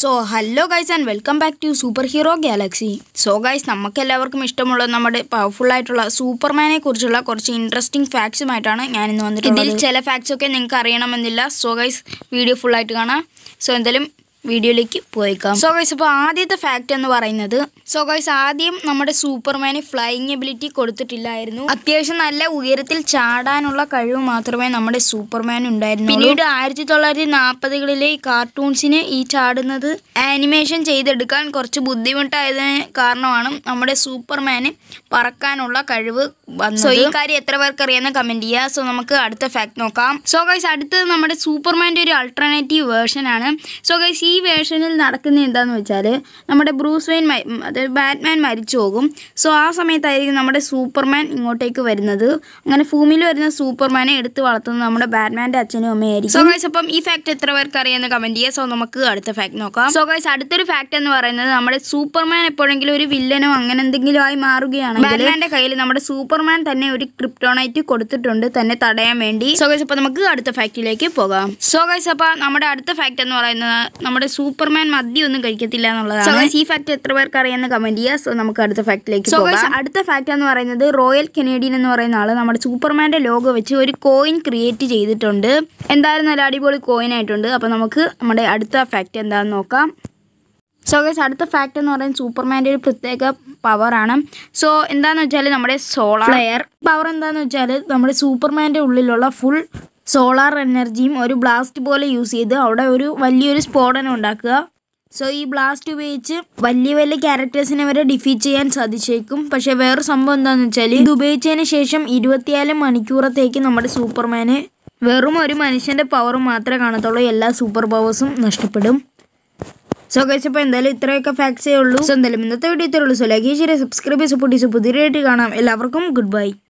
so hello guys and welcome back to superhero galaxy so guys നമുക്ക് എല്ലാവർക്കും ഇഷ്ടമുള്ള നമ്മുടെ പവർഫുൾ ആയിട്ടുള്ള സൂപ്പർമാനെ കുറിച്ചുള്ള കുറച്ച് ഇൻട്രസ്റ്റിംഗ് ഫാക്ട്സുമായിട്ടാണ് ഞാൻ ഇന്ന് വന്നിട്ടുള്ളത് ഇതിൽ ചില ഫാക്ട്സ് ഒക്കെ നിങ്ങൾക്ക് അറിയണമെന്നില്ല സോ ഗൈസ് വീഡിയോ ഫുൾ ആയിട്ട് കാണാം സോ എന്തായാലും വീഡിയോയിലേക്ക് പോയേക്കാം സോ ഗൈസ് അപ്പോൾ ആദ്യത്തെ ഫാക്റ്റ് എന്ന് പറയുന്നത് സോ ഗൈസ് ആദ്യം നമ്മുടെ സൂപ്പർമാന് ഫ്ലൈയിങ് എബിലിറ്റി കൊടുത്തിട്ടില്ലായിരുന്നു അത്യാവശ്യം നല്ല ഉയരത്തിൽ ചാടാനുള്ള കഴിവ് മാത്രമേ നമ്മുടെ സൂപ്പർമാൻ ഉണ്ടായിരുന്നു പിന്നീട് ആയിരത്തി തൊള്ളായിരത്തി നാൽപ്പതുകളിലെ ഈ കാർട്ടൂൺസിന് ഈ ചാടുന്നത് ആനിമേഷൻ ചെയ്തെടുക്കാൻ കുറച്ച് ബുദ്ധിമുട്ടായതിന് കാരണമാണ് നമ്മുടെ സൂപ്പർമാന് പറക്കാനുള്ള കഴിവ് സോ ഈ കാര്യം എത്ര പേർക്ക് അറിയാമെന്ന് കമൻറ്റ് ചെയ്യുക സോ നമുക്ക് അടുത്ത ഫാക്ട് നോക്കാം സോ ഗൈസ് അടുത്തത് നമ്മുടെ സൂപ്പർമാൻ്റെ ഒരു അൾട്ടർനേറ്റീവ് ആണ് സോ ഗൈസ് ഈ വേർഷനിൽ നടക്കുന്ന എന്താണെന്ന് വെച്ചാൽ നമ്മുടെ ബ്രൂസ് വെയിൻ അതായത് ബാറ്റ്മാൻ മരിച്ചു പോകും സോ ആ സമയത്തായിരിക്കും നമ്മുടെ സൂപ്പർമാൻ ഇങ്ങോട്ടേക്ക് വരുന്നത് അങ്ങനെ ഭൂമിയിൽ വരുന്ന സൂപ്പർമാനെ എടുത്ത് വളർത്തുന്നത് നമ്മുടെ ബാറ്റ്മാൻ്റെ അച്ഛനും അമ്മയായിരിക്കും സോ ഗൈസ് അപ്പം ഈ ഫാക്ട് എത്ര പേർക്ക് അറിയാമെന്ന് കമൻറ്റ് ചെയ്യുക സോ നമുക്ക് അടുത്ത ഫാക്ട് നോക്കാം സോ ഗൈസ് അടുത്തൊരു ഫാക്ട് എന്ന് പറയുന്നത് നമ്മുടെ സൂപ്പർമാൻ എപ്പോഴെങ്കിലും ഒരു വില്ലനോ അങ്ങനെ എന്തെങ്കിലും ആയി മാറുകയാണെങ്കിൽ ബാറ്റ്മാൻ്റെ കയ്യിൽ നമ്മുടെ സൂപ്പർമാൻ തന്നെ ഒരു ക്രിപ്റ്റോണൈറ്റ് കൊടുത്തിട്ടുണ്ട് തന്നെ തടയാൻ വേണ്ടി സോ ഗൈസ് അപ്പോൾ നമുക്ക് അടുത്ത ഫാക്ടിലേക്ക് പോകാം സോ ഗൈസ് അപ്പോൾ നമ്മുടെ അടുത്ത ഫാക്ട് എന്ന് പറയുന്നത് നമ്മൾ നമ്മുടെ സൂപ്പർമാൻ മദ്യം ഒന്നും കഴിക്കത്തില്ല എന്നുള്ളതാണ് ഈ ഫാക്ട് എത്ര പേർക്ക് അറിയാമെന്ന് കമന്റ് ചെയ്യുക സോ നമുക്ക് അടുത്ത ഫാക്ടിലേക്ക് അടുത്ത ഫാക്ട് എന്ന് പറയുന്നത് റോയൽ കനേഡിയൻ എന്ന് പറയുന്ന ആള് നമ്മുടെ സൂപ്പർമാന്റെ ലോഗോ വെച്ച് ഒരു കോയിൻ ക്രിയേറ്റ് ചെയ്തിട്ടുണ്ട് എന്തായാലും നല്ല അടിപൊളി കോയിൻ ആയിട്ടുണ്ട് അപ്പൊ നമുക്ക് നമ്മുടെ അടുത്ത ഫാക്ട് എന്താന്ന് നോക്കാം സോ ഗൈസ് അടുത്ത ഫാക്ട് എന്ന് പറയുന്നത് സൂപ്പർമാൻ്റെ ഒരു പ്രത്യേക പവറാണ് സോ എന്താണെന്ന് വെച്ചാൽ നമ്മുടെ സോളാർ എയർ പവർ എന്താണെന്ന് വെച്ചാൽ നമ്മുടെ സൂപ്പർമാൻ്റെ ഉള്ളിലുള്ള ഫുൾ സോളാർ എനർജിയും ഒരു ബ്ലാസ്റ്റ് പോലെ യൂസ് ചെയ്ത് അവിടെ ഒരു വലിയൊരു സ്ഫോടനം ഉണ്ടാക്കുക സോ ഈ ബ്ലാസ്റ്റ് ഉപയോഗിച്ച് വലിയ വലിയ ക്യാരക്ടേഴ്സിനെ വരെ ഡിഫീറ്റ് ചെയ്യാൻ സാധിച്ചേക്കും പക്ഷേ വേറെ സംഭവം എന്താണെന്ന് വെച്ചാൽ ഇത് ഉപയോഗിച്ചതിന് ശേഷം ഇരുപത്തിയാല് മണിക്കൂറത്തേക്ക് നമ്മുടെ സൂപ്പർമാന് വെറും ഒരു മനുഷ്യൻ്റെ പവർ മാത്രമേ കാണത്തുള്ളൂ എല്ലാ സൂപ്പർ പവേഴ്സും നഷ്ടപ്പെടും സോ കഴിച്ചപ്പോൾ എന്തായാലും ഇത്രയൊക്കെ ഫാക്ട്സേ ഉള്ളൂ സോ എന്തായാലും ഇന്നത്തെ വീഡിയോ ഇത്രയുള്ളൂ സോ ലഗേജ് സബ്സ്ക്രൈബ് ചെയ്ത് സപ്പോർട്ട് ചെയ്ത് പുതിയതായിട്ട് കാണാം എല്ലാവർക്കും ഗുഡ് ബൈ